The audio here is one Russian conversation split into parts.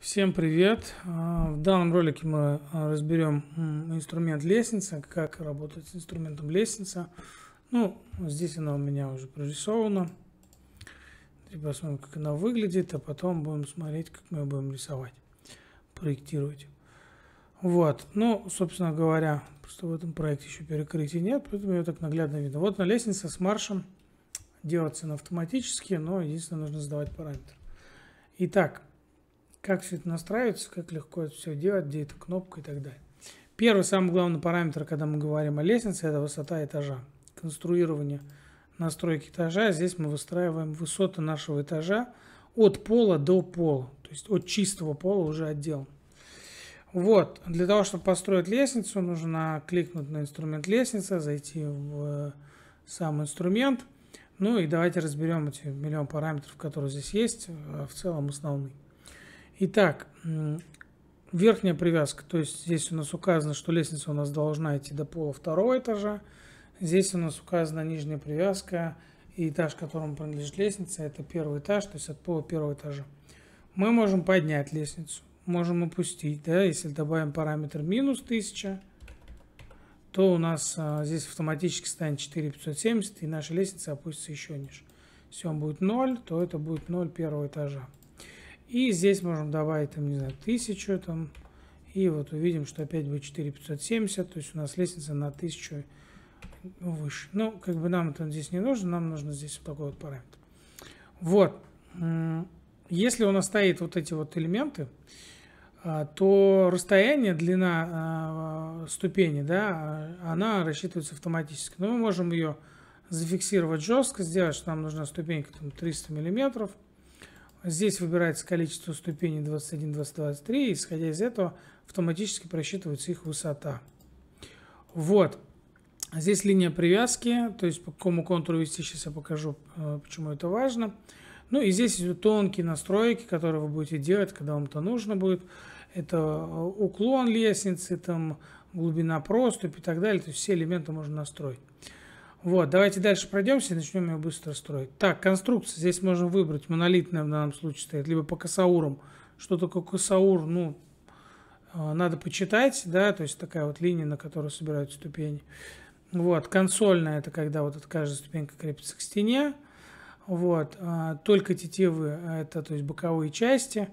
Всем привет! А, в данном ролике мы а, разберем инструмент лестница, как работать с инструментом лестница. Ну, здесь она у меня уже прорисована. Теперь посмотрим, как она выглядит, а потом будем смотреть, как мы ее будем рисовать, проектировать. Вот, ну, собственно говоря, просто в этом проекте еще перекрытий нет, поэтому ее так наглядно видно. Вот на лестнице с маршем делается она автоматически, но единственное, нужно задавать параметр. Итак, как все это настраивается, как легко это все делать, где эта кнопка и так далее. Первый, самый главный параметр, когда мы говорим о лестнице, это высота этажа. Конструирование настройки этажа. Здесь мы выстраиваем высоту нашего этажа от пола до пола. То есть от чистого пола уже отдел. Вот, для того, чтобы построить лестницу, нужно кликнуть на инструмент лестница, зайти в э, сам инструмент. Ну и давайте разберем эти миллион параметров, которые здесь есть, э, в целом основные. Итак, верхняя привязка, то есть здесь у нас указано, что лестница у нас должна идти до пола второго этажа. Здесь у нас указана нижняя привязка и этаж, которому принадлежит лестница, это первый этаж, то есть от пола первого этажа. Мы можем поднять лестницу, можем опустить, да, если добавим параметр минус 1000, то у нас а, здесь автоматически станет 4570 и наша лестница опустится еще ниже. Если он будет 0, то это будет 0 первого этажа. И здесь можем добавить, там, не знаю, 1000 там. И вот увидим, что опять будет 4570, то есть у нас лестница на 1000 выше. Ну, как бы нам это здесь не нужно, нам нужно здесь вот такой вот параметр. Вот. Если у нас стоит вот эти вот элементы, а, то расстояние, длина а, ступени, да, она рассчитывается автоматически. Но мы можем ее зафиксировать жестко, сделать, что нам нужна ступенька там, 300 миллиметров. Mm Здесь выбирается количество ступеней 21, 22, 23. И, исходя из этого, автоматически просчитывается их высота. Вот. Здесь линия привязки, то есть по какому контуру вести, сейчас я покажу, э, почему это важно. Ну и здесь тонкие настройки, которые вы будете делать, когда вам это нужно будет. Это э, уклон лестницы, там глубина проступ и так далее. То есть все элементы можно настроить. Вот, давайте дальше пройдемся и начнем ее быстро строить. Так, конструкция. Здесь можно выбрать. Монолитная в данном случае стоит. Либо по косаурам. Что такое косаур? Ну, э, надо почитать, да, то есть такая вот линия, на которую собирают ступени. Вот, консольная, это когда вот каждая ступенька крепится к стене. Вот, э, только тетивы, это то есть боковые части.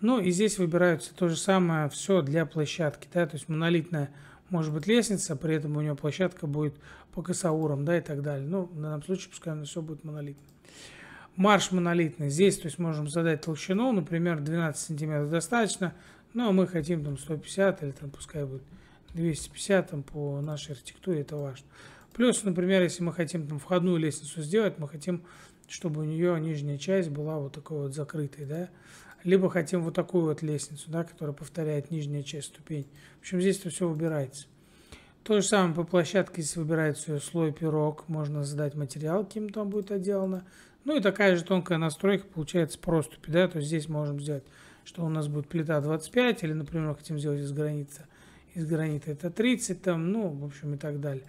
Ну и здесь выбираются то же самое все для площадки, да, то есть монолитная может быть лестница, а при этом у него площадка будет по косоурам, да, и так далее. Ну, в данном случае, пускай у все будет монолитно. Марш монолитный. Здесь, то есть, можем задать толщину, например, 12 сантиметров достаточно, но ну, а мы хотим там 150 или там пускай будет 250 там по нашей архитектуре, это важно. Плюс, например, если мы хотим там входную лестницу сделать, мы хотим, чтобы у нее нижняя часть была вот такой вот закрытой, да, либо хотим вот такую вот лестницу, да, которая повторяет нижняя часть ступени. В общем, здесь это все выбирается. То же самое по площадке, если выбирается слой пирог, можно задать материал, каким там будет отделано. Ну и такая же тонкая настройка получается проступе, да, то есть здесь можем сделать, что у нас будет плита 25, или, например, хотим сделать из границы из гранита это 30, там, ну, в общем, и так далее.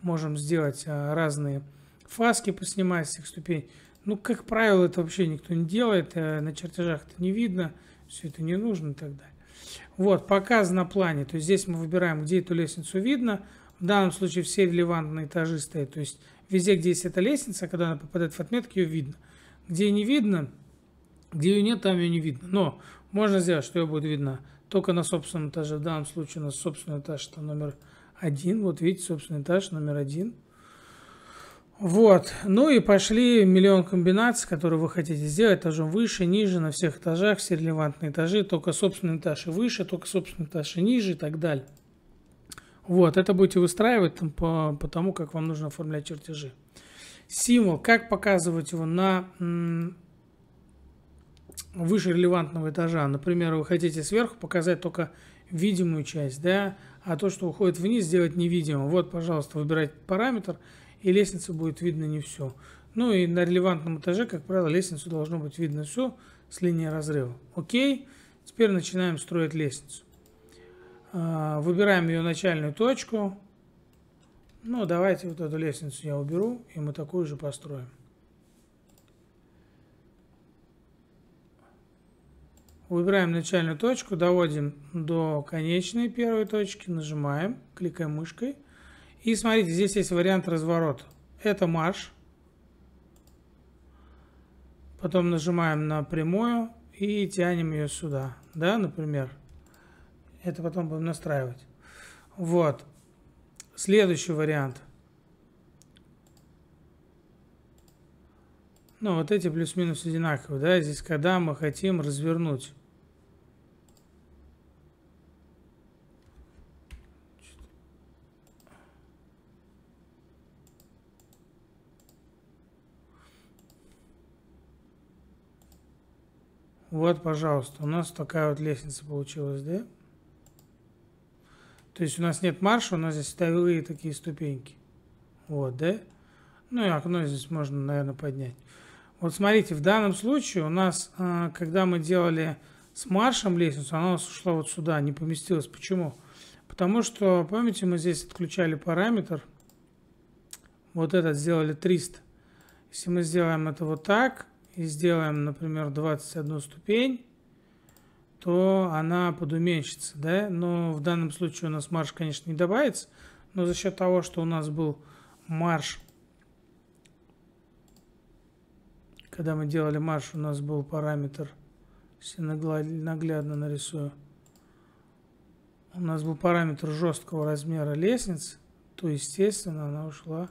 Можем сделать а, разные фаски, поснимать с их ступень. Ну, как правило, это вообще никто не делает, э, на чертежах это не видно, все это не нужно и так далее. Вот, показано плане, то есть здесь мы выбираем, где эту лестницу видно, в данном случае все релевантные этажи стоят, то есть везде, где есть эта лестница, когда она попадает в отметки, ее видно. Где не видно, где ее нет, там ее не видно. Но можно сделать, что ее будет видно только на собственном этаже. В данном случае у нас собственный этаж это номер один. Вот видите, собственный этаж номер один. Вот, ну и пошли миллион комбинаций, которые вы хотите сделать, этажом выше, ниже, на всех этажах, все релевантные этажи, только собственный этаж и выше, только собственный этаж и ниже и так далее. Вот, это будете выстраивать там, по, по тому, как вам нужно оформлять чертежи. Символ, как показывать его на выше релевантного этажа. Например, вы хотите сверху показать только видимую часть, да, а то, что уходит вниз, сделать невидимым. Вот, пожалуйста, выбирать параметр – и лестница будет видно не все. Ну и на релевантном этаже, как правило, лестницу должно быть видно все с линии разрыва. Окей, теперь начинаем строить лестницу. А, выбираем ее начальную точку. Ну, давайте вот эту лестницу я уберу, и мы такую же построим. Выбираем начальную точку, доводим до конечной первой точки, нажимаем, кликаем мышкой. И смотрите, здесь есть вариант разворот. Это марш. Потом нажимаем на прямую и тянем ее сюда. Да, например. Это потом будем настраивать. Вот. Следующий вариант. Ну, вот эти плюс-минус одинаковые, да, здесь когда мы хотим развернуть. Вот, пожалуйста, у нас такая вот лестница получилась, да? То есть у нас нет марша, у нас здесь ставили такие ступеньки. Вот, да? Ну и окно здесь можно, наверное, поднять. Вот смотрите, в данном случае у нас, а, когда мы делали с маршем лестницу, она у нас ушла вот сюда, не поместилась. Почему? Потому что, помните, мы здесь отключали параметр. Вот этот сделали 300. Если мы сделаем это вот так, и сделаем, например, 21 ступень, то она подуменьшится, да? Но в данном случае у нас марш, конечно, не добавится, но за счет того, что у нас был марш, когда мы делали марш, у нас был параметр, если наглядно нарисую, у нас был параметр жесткого размера лестниц, то, естественно, она ушла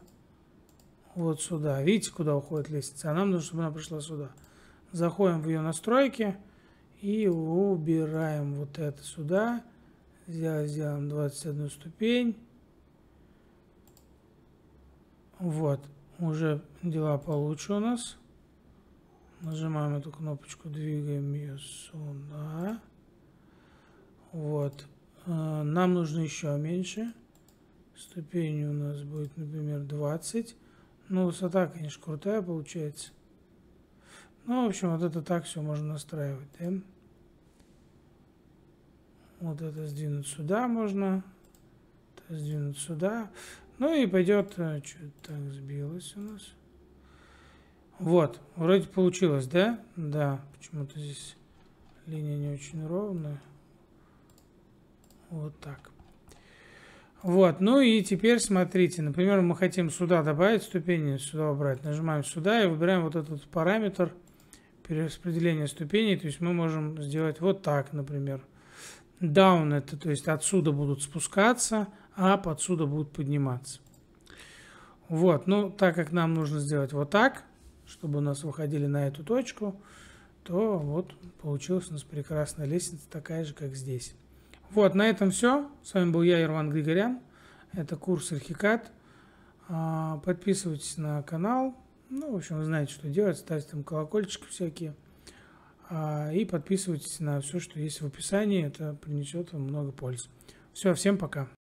вот сюда. Видите, куда уходит лестница? А нам нужно, чтобы она пришла сюда. Заходим в ее настройки и убираем вот это сюда. Сделаем, сделаем 21 ступень. Вот, уже дела получше у нас. Нажимаем эту кнопочку, двигаем ее сюда. Вот. Э, нам нужно еще меньше. Ступени у нас будет, например, 20. Ну, высота, конечно, крутая получается. Ну, в общем, вот это так все можно настраивать, да? Вот это сдвинуть сюда можно. Это сдвинуть сюда. Ну и пойдет... Э, Что то так сбилось у нас? Вот, вроде получилось, да? Да, почему-то здесь линия не очень ровная. Вот так. Вот, ну и теперь смотрите, например, мы хотим сюда добавить ступени, сюда убрать. Нажимаем сюда и выбираем вот этот параметр перераспределения ступеней. То есть мы можем сделать вот так, например. Down это, то есть отсюда будут спускаться, а отсюда будут подниматься. Вот, ну так как нам нужно сделать вот так, чтобы у нас выходили на эту точку, то вот получилась у нас прекрасная лестница, такая же, как здесь. Вот, на этом все. С вами был я, Ирван Григорян. Это курс Архикат. А, подписывайтесь на канал. Ну, в общем, вы знаете, что делать. Ставьте там колокольчики всякие. А, и подписывайтесь на все, что есть в описании. Это принесет вам много пользы. Все, всем пока.